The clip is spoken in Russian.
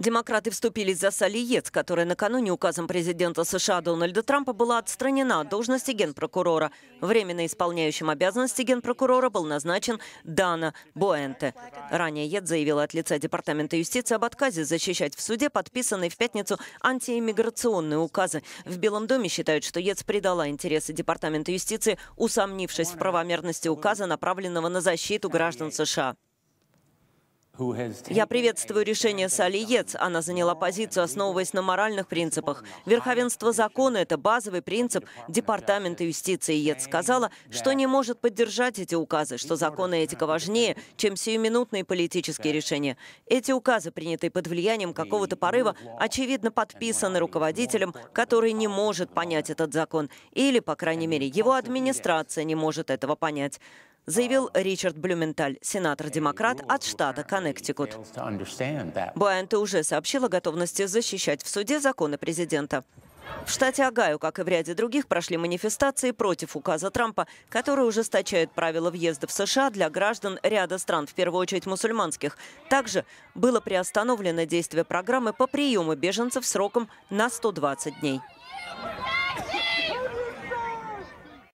Демократы вступились за Салли Ец, которая накануне указом президента США Дональда Трампа была отстранена от должности генпрокурора. Временно исполняющим обязанности генпрокурора был назначен Дана Буэнте. Ранее Ец заявила от лица Департамента юстиции об отказе защищать в суде подписанные в пятницу антииммиграционные указы. В Белом доме считают, что Ец предала интересы Департамента юстиции, усомнившись в правомерности указа, направленного на защиту граждан США. Я приветствую решение Сали Ец. Она заняла позицию, основываясь на моральных принципах. Верховенство закона – это базовый принцип Департамента юстиции. Ец сказала, что не может поддержать эти указы, что закон и этика важнее, чем сиюминутные политические решения. Эти указы, принятые под влиянием какого-то порыва, очевидно подписаны руководителем, который не может понять этот закон. Или, по крайней мере, его администрация не может этого понять заявил Ричард Блюменталь, сенатор-демократ от штата Коннектикут. Буэнте уже сообщила о готовности защищать в суде законы президента. В штате Агаю, как и в ряде других, прошли манифестации против указа Трампа, который ужесточает правила въезда в США для граждан ряда стран, в первую очередь мусульманских. Также было приостановлено действие программы по приему беженцев сроком на 120 дней.